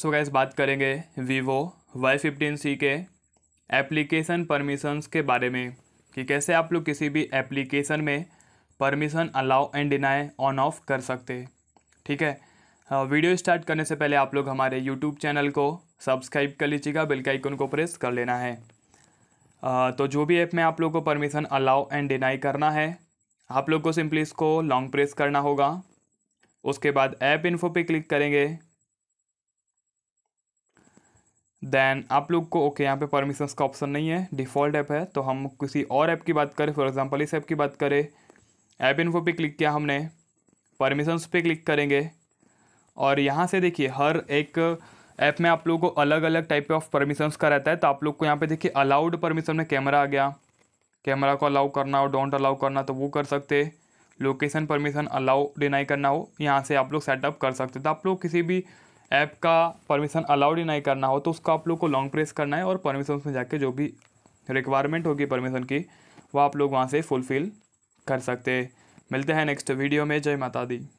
सो so gas बात करेंगे Vivo Y fifteen C के एप्लीकेशन परमिशंस के बारे में कि कैसे आप लोग किसी भी एप्लीकेशन में permission allow and deny on off कर सकते ठीक है वीडियो हाँ, स्टार्ट करने से पहले आप लोग हमारे यूट्यूब चैनल को सब्सक्राइब कर लीजिएगा बिल का आइकन को प्रेस कर लेना है हाँ, तो जो भी ऐप में आप लोग को परमिशन अलाउ एंड डिनाई करना है आप लोग को सिंपली इसको लॉन्ग प्रेस करना होगा उसके बाद ऐप इन्फो पे क्लिक करेंगे देन आप लोग को ओके यहाँ पे परमिशंस का ऑप्शन नहीं है डिफ़ॉल्ट ऐप है तो हम किसी और ऐप की बात करें फॉर एग्जांपल इस ऐप की बात करें ऐप इन्फो पे क्लिक किया हमने परमिशंस पे क्लिक करेंगे और यहाँ से देखिए हर एक ऐप में आप लोगों को अलग अलग टाइप ऑफ परमिशंस का रहता है तो आप लोग को यहाँ पे देखिए अलाउड परमिशन में कैमरा आ गया कैमरा को अलाउ करना हो डोंट अलाउ करना तो वो कर सकते लोकेशन परमिशन अलाउ डिनाई करना हो यहाँ से आप लोग सेटअप कर सकते तो आप लोग किसी भी ऐप का परमिशन अलाउड ही नहीं करना हो तो उसको आप लोग को लॉन्ग प्रेस करना है और परमिशन में जाके जो भी रिक्वायरमेंट होगी परमिशन की वो आप लोग वहाँ से फुलफ़िल कर सकते मिलते हैं नेक्स्ट वीडियो में जय माता दी